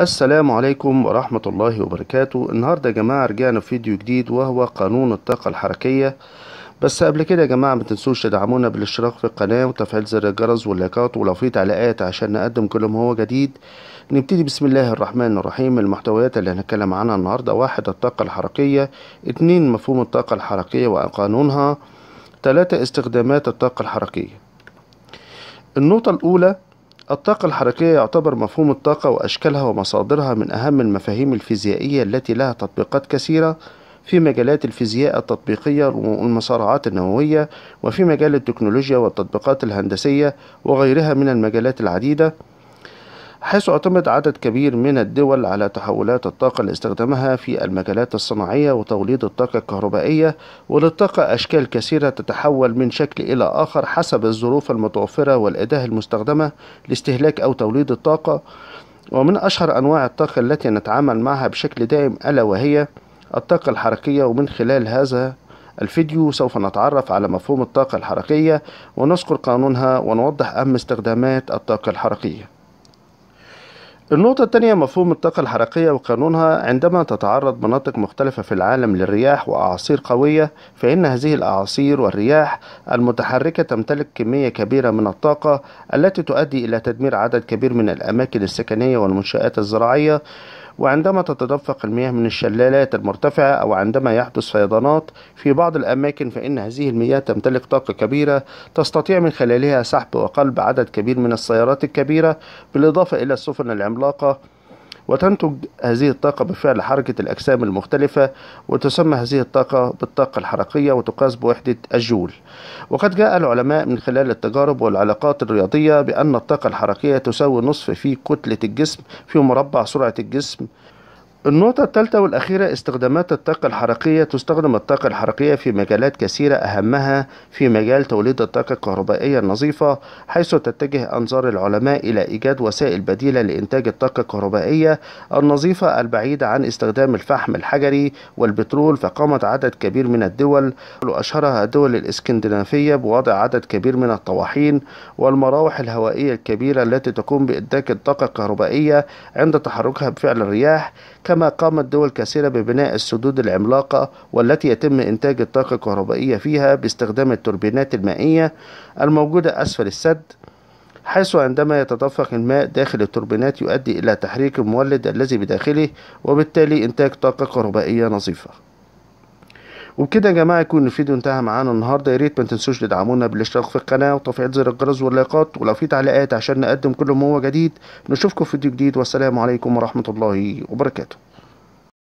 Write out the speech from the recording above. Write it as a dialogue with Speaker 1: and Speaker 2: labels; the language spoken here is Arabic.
Speaker 1: السلام عليكم ورحمة الله وبركاته النهاردة يا جماعة رجعنا في فيديو جديد وهو قانون الطاقة الحركية بس قبل كده يا جماعة متنسوش تدعمونا بالاشتراك في القناة وتفعيل زر الجرس واللايكات ولو في تعليقات عشان نقدم كل ما هو جديد نبتدي بسم الله الرحمن الرحيم المحتويات اللي هنتكلم عنها النهاردة واحد الطاقة الحركية اتنين مفهوم الطاقة الحركية وقانونها تلاتة استخدامات الطاقة الحركية النقطة الأولى الطاقة الحركية يعتبر مفهوم الطاقة وأشكالها ومصادرها من أهم المفاهيم الفيزيائية التي لها تطبيقات كثيرة في مجالات الفيزياء التطبيقية والمصارعات النووية وفي مجال التكنولوجيا والتطبيقات الهندسية وغيرها من المجالات العديدة حيث اعتمد عدد كبير من الدول على تحولات الطاقة لاستخدامها في المجالات الصناعية وتوليد الطاقة الكهربائية وللطاقة أشكال كثيرة تتحول من شكل إلى آخر حسب الظروف المتوفرة والأداة المستخدمة لاستهلاك أو توليد الطاقة ومن أشهر أنواع الطاقة التي نتعامل معها بشكل دائم ألا وهي الطاقة الحركية ومن خلال هذا الفيديو سوف نتعرف على مفهوم الطاقة الحركية ونذكر قانونها ونوضح أهم استخدامات الطاقة الحركية النقطة الثانية مفهوم الطاقة الحرقية وقانونها عندما تتعرض مناطق مختلفة في العالم للرياح وأعاصير قوية فإن هذه الأعاصير والرياح المتحركة تمتلك كمية كبيرة من الطاقة التي تؤدي إلى تدمير عدد كبير من الأماكن السكنية والمنشآت الزراعية وعندما تتدفق المياه من الشلالات المرتفعة أو عندما يحدث فيضانات في بعض الأماكن فإن هذه المياه تمتلك طاقة كبيرة تستطيع من خلالها سحب وقلب عدد كبير من السيارات الكبيرة بالإضافة إلى السفن العملاقة وتنتج هذه الطاقة بفعل حركة الأجسام المختلفة وتسمى هذه الطاقة بالطاقة الحركية وتقاس بوحدة الجول وقد جاء العلماء من خلال التجارب والعلاقات الرياضية بأن الطاقة الحركية تساوي نصف في كتلة الجسم في مربع سرعة الجسم النقطة الثالثة والأخيرة استخدامات الطاقة الحركية تستخدم الطاقة الحركية في مجالات كثيرة أهمها في مجال توليد الطاقة الكهربائية النظيفة حيث تتجه أنظار العلماء إلى إيجاد وسائل بديلة لإنتاج الطاقة الكهربائية النظيفة البعيدة عن استخدام الفحم الحجري والبترول فقامت عدد كبير من الدول وأشهرها الدول الإسكندنافية بوضع عدد كبير من الطواحين والمراوح الهوائية الكبيرة التي تقوم بإنتاج الطاقة الكهربائية عند تحركها بفعل الرياح كما كما قامت دول كثيرة ببناء السدود العملاقة والتي يتم إنتاج الطاقة الكهربائية فيها باستخدام التوربينات المائية الموجودة أسفل السد حيث عندما يتدفق الماء داخل التوربينات يؤدي إلى تحريك المولد الذي بداخله وبالتالي إنتاج طاقة كهربائية نظيفة وبكده يا جماعه يكون الفيديو انتهى معانا النهارده يا ريت ما تنسوش تدعمونا بالاشتراك في القناه وتفعيل زر الجرس واللايكات ولو في تعليقات عشان نقدم كل ما هو جديد نشوفكم في فيديو جديد والسلام عليكم ورحمه الله وبركاته